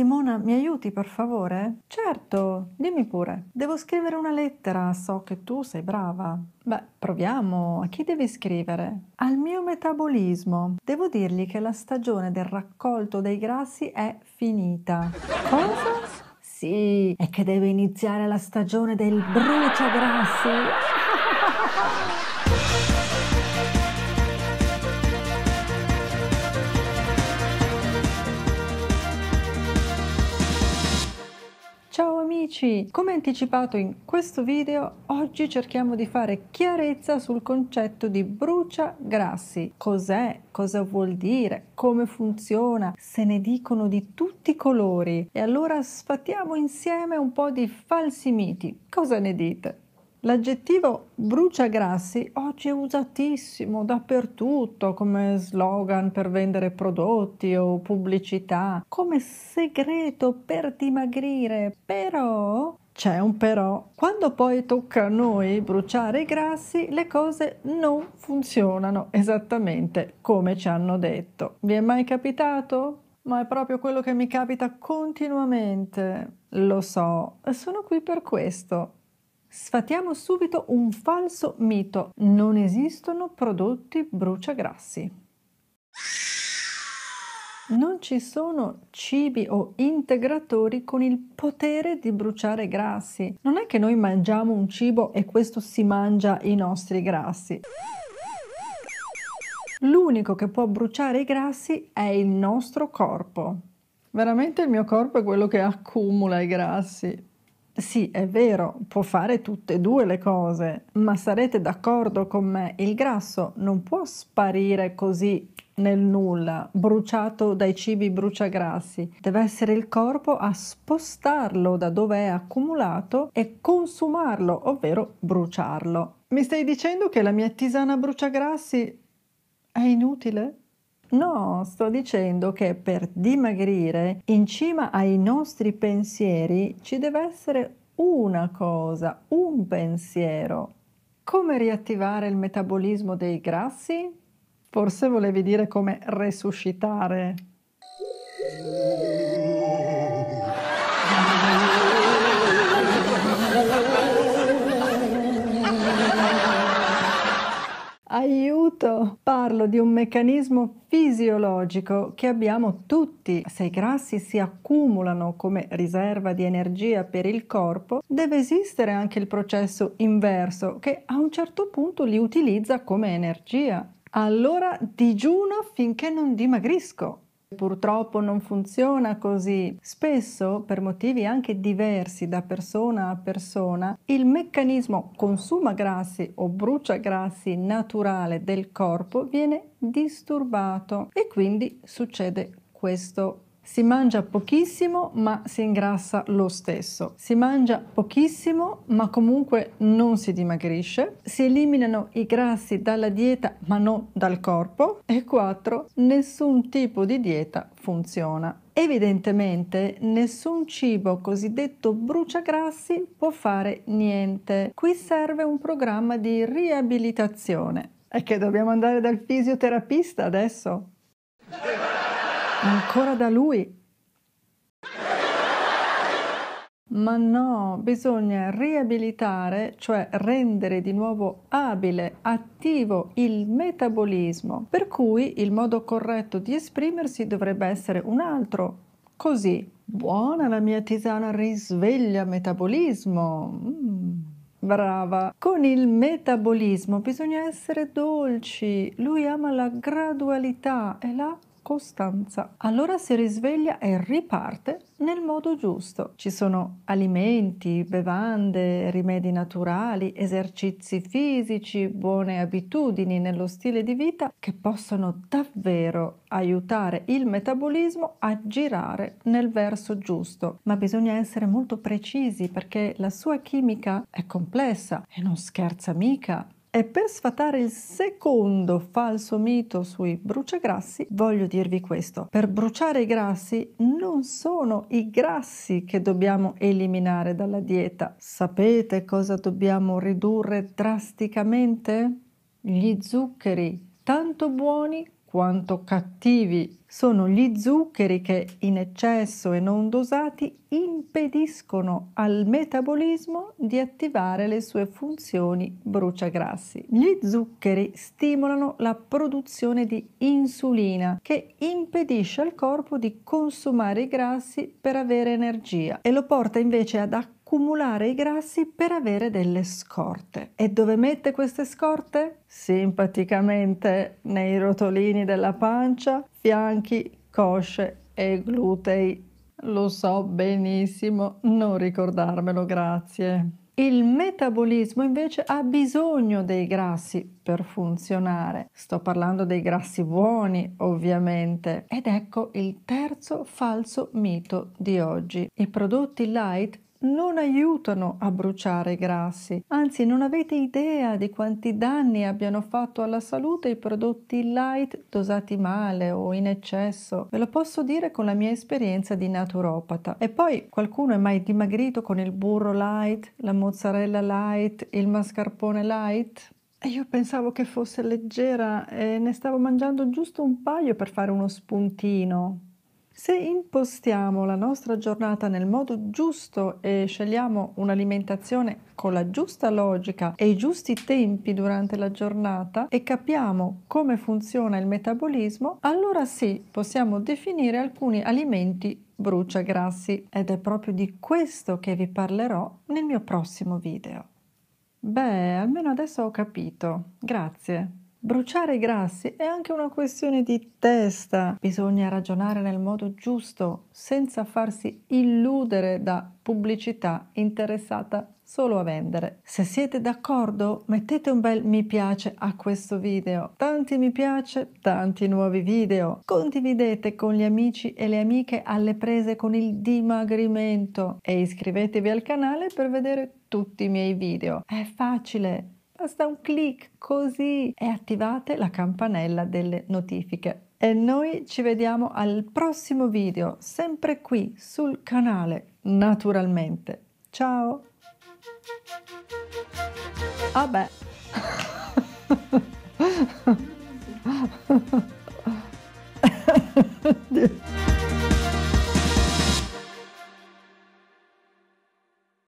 Simona, mi aiuti per favore? Certo, dimmi pure. Devo scrivere una lettera, so che tu sei brava. Beh, proviamo. A chi devi scrivere? Al mio metabolismo. Devo dirgli che la stagione del raccolto dei grassi è finita. Cosa? Sì, è che deve iniziare la stagione del bruciagrassi. amici, come anticipato in questo video, oggi cerchiamo di fare chiarezza sul concetto di brucia grassi. Cos'è? Cosa vuol dire? Come funziona? Se ne dicono di tutti i colori. E allora sfattiamo insieme un po' di falsi miti. Cosa ne dite? L'aggettivo bruciagrassi oggi è usatissimo dappertutto come slogan per vendere prodotti o pubblicità, come segreto per dimagrire, però c'è un però. Quando poi tocca a noi bruciare i grassi, le cose non funzionano esattamente come ci hanno detto. Vi è mai capitato? Ma è proprio quello che mi capita continuamente. Lo so, sono qui per questo. Sfatiamo subito un falso mito. Non esistono prodotti bruciagrassi. Non ci sono cibi o integratori con il potere di bruciare grassi. Non è che noi mangiamo un cibo e questo si mangia i nostri grassi. L'unico che può bruciare i grassi è il nostro corpo. Veramente il mio corpo è quello che accumula i grassi. Sì, è vero, può fare tutte e due le cose, ma sarete d'accordo con me, il grasso non può sparire così nel nulla, bruciato dai cibi bruciagrassi. Deve essere il corpo a spostarlo da dove è accumulato e consumarlo, ovvero bruciarlo. Mi stai dicendo che la mia tisana bruciagrassi è inutile? No, sto dicendo che per dimagrire, in cima ai nostri pensieri ci deve essere una cosa, un pensiero. Come riattivare il metabolismo dei grassi? Forse volevi dire come resuscitare aiuto! Parlo di un meccanismo fisiologico che abbiamo tutti. Se i grassi si accumulano come riserva di energia per il corpo, deve esistere anche il processo inverso che a un certo punto li utilizza come energia. Allora digiuno finché non dimagrisco Purtroppo non funziona così. Spesso, per motivi anche diversi da persona a persona, il meccanismo consuma grassi o brucia grassi naturale del corpo viene disturbato e quindi succede questo si mangia pochissimo ma si ingrassa lo stesso. Si mangia pochissimo ma comunque non si dimagrisce. Si eliminano i grassi dalla dieta ma non dal corpo. E 4. Nessun tipo di dieta funziona. Evidentemente nessun cibo cosiddetto bruciagrassi può fare niente. Qui serve un programma di riabilitazione. È che dobbiamo andare dal fisioterapista adesso? Ancora da lui? Ma no, bisogna riabilitare, cioè rendere di nuovo abile, attivo il metabolismo, per cui il modo corretto di esprimersi dovrebbe essere un altro. Così, buona la mia tisana risveglia metabolismo. Mm. Brava. Con il metabolismo bisogna essere dolci. Lui ama la gradualità e la costanza. Allora si risveglia e riparte nel modo giusto. Ci sono alimenti, bevande, rimedi naturali, esercizi fisici, buone abitudini nello stile di vita che possono davvero aiutare il metabolismo a girare nel verso giusto. Ma bisogna essere molto precisi perché la sua chimica è complessa e non scherza mica. E per sfatare il secondo falso mito sui bruciagrassi, voglio dirvi questo. Per bruciare i grassi non sono i grassi che dobbiamo eliminare dalla dieta. Sapete cosa dobbiamo ridurre drasticamente? Gli zuccheri, tanto buoni quanto cattivi sono gli zuccheri che in eccesso e non dosati impediscono al metabolismo di attivare le sue funzioni bruciagrassi. Gli zuccheri stimolano la produzione di insulina che impedisce al corpo di consumare i grassi per avere energia e lo porta invece ad acquistare accumulare i grassi per avere delle scorte. E dove mette queste scorte? Simpaticamente nei rotolini della pancia, fianchi, cosce e glutei. Lo so benissimo, non ricordarmelo, grazie. Il metabolismo invece ha bisogno dei grassi per funzionare. Sto parlando dei grassi buoni, ovviamente. Ed ecco il terzo falso mito di oggi. I prodotti light non aiutano a bruciare i grassi, anzi non avete idea di quanti danni abbiano fatto alla salute i prodotti light dosati male o in eccesso. Ve lo posso dire con la mia esperienza di naturopata. E poi qualcuno è mai dimagrito con il burro light, la mozzarella light, il mascarpone light? E io pensavo che fosse leggera e ne stavo mangiando giusto un paio per fare uno spuntino, se impostiamo la nostra giornata nel modo giusto e scegliamo un'alimentazione con la giusta logica e i giusti tempi durante la giornata e capiamo come funziona il metabolismo, allora sì, possiamo definire alcuni alimenti brucia grassi ed è proprio di questo che vi parlerò nel mio prossimo video. Beh, almeno adesso ho capito. Grazie. Bruciare i grassi è anche una questione di testa. Bisogna ragionare nel modo giusto, senza farsi illudere da pubblicità interessata solo a vendere. Se siete d'accordo, mettete un bel mi piace a questo video. Tanti mi piace, tanti nuovi video. Condividete con gli amici e le amiche alle prese con il dimagrimento e iscrivetevi al canale per vedere tutti i miei video. È facile Basta un clic così e attivate la campanella delle notifiche. E noi ci vediamo al prossimo video, sempre qui sul canale, naturalmente. Ciao! Vabbè. Ah